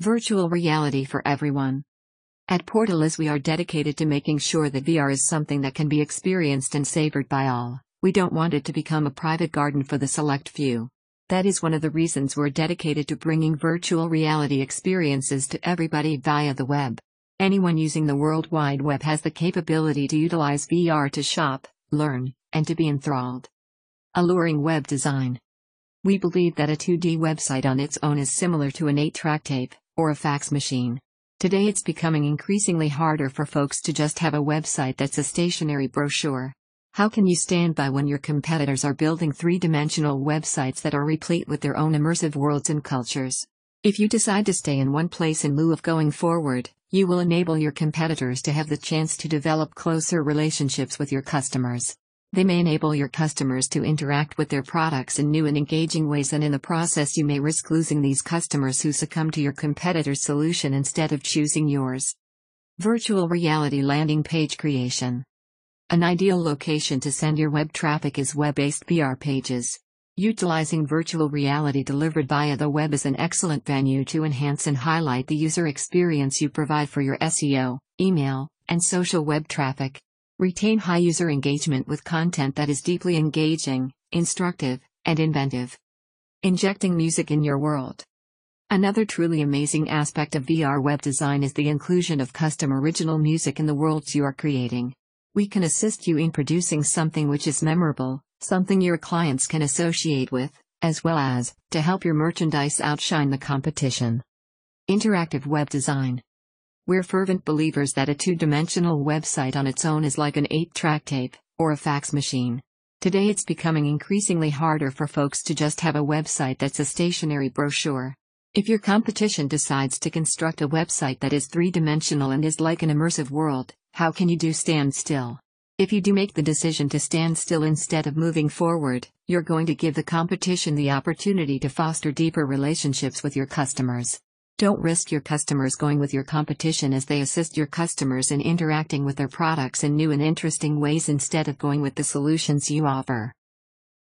Virtual reality for everyone. At Portalis, we are dedicated to making sure that VR is something that can be experienced and savored by all. We don't want it to become a private garden for the select few. That is one of the reasons we're dedicated to bringing virtual reality experiences to everybody via the web. Anyone using the World Wide Web has the capability to utilize VR to shop, learn, and to be enthralled. Alluring web design. We believe that a 2D website on its own is similar to an 8 track tape, or a fax machine. Today it's becoming increasingly harder for folks to just have a website that's a stationary brochure. How can you stand by when your competitors are building three dimensional websites that are replete with their own immersive worlds and cultures? If you decide to stay in one place in lieu of going forward, you will enable your competitors to have the chance to develop closer relationships with your customers. They may enable your customers to interact with their products in new and engaging ways, and in the process, you may risk losing these customers who succumb to your competitor's solution instead of choosing yours. Virtual Reality Landing Page Creation An ideal location to send your web traffic is web based VR pages. Utilizing virtual reality delivered via the web is an excellent venue to enhance and highlight the user experience you provide for your SEO, email, and social web traffic. Retain high user engagement with content that is deeply engaging, instructive, and inventive. Injecting music in your world. Another truly amazing aspect of VR web design is the inclusion of custom original music in the worlds you are creating. We can assist you in producing something which is memorable, something your clients can associate with, as well as to help your merchandise outshine the competition. Interactive web design. We're fervent believers that a two-dimensional website on its own is like an eight-track tape, or a fax machine. Today it's becoming increasingly harder for folks to just have a website that's a stationary brochure. If your competition decides to construct a website that is three-dimensional and is like an immersive world, how can you do stand still? If you do make the decision to stand still instead of moving forward, you're going to give the competition the opportunity to foster deeper relationships with your customers. Don't risk your customers going with your competition as they assist your customers in interacting with their products in new and interesting ways instead of going with the solutions you offer.